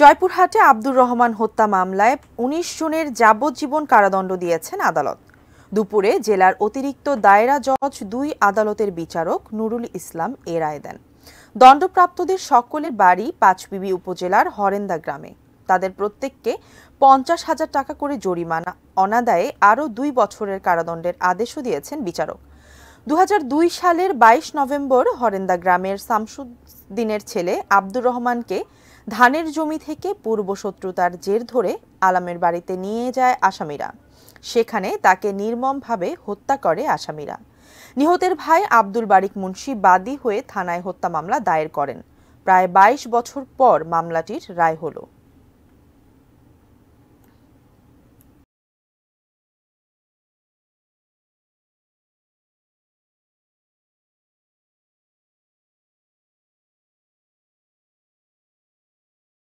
জয়পুরহাটে আব্দুর রহমান হত্যা মামলায় উনিশ জনের যাবজ্জীবন কারাদণ্ড দিয়েছেন আদালত দুপুরে জেলার অতিরিক্ত দায়রা জজ দুই আদালতের বিচারক নুরুল ইসলাম এ রায় দেন দণ্ডপ্রাপ্তদের সকলের বাড়ি পাঁচবিবি উপজেলার হরেন্দা গ্রামে তাদের প্রত্যেককে পঞ্চাশ হাজার টাকা করে জরিমানা অনাদায়ে আরও দুই বছরের কারাদণ্ডের আদেশও দিয়েছেন বিচারক দু সালের ২২ নভেম্বর হরেন্দা গ্রামের শামসুদ্দিনের ছেলে আব্দুর রহমানকে ধানের জমি থেকে পূর্বশত্রুতার জের ধরে আলামের বাড়িতে নিয়ে যায় আসামিরা সেখানে তাকে নির্মমভাবে হত্যা করে আসামিরা নিহতের ভাই আব্দুল বারিক মুন্সি বাদী হয়ে থানায় হত্যা মামলা দায়ের করেন প্রায় ২২ বছর পর মামলাটির রায় হলো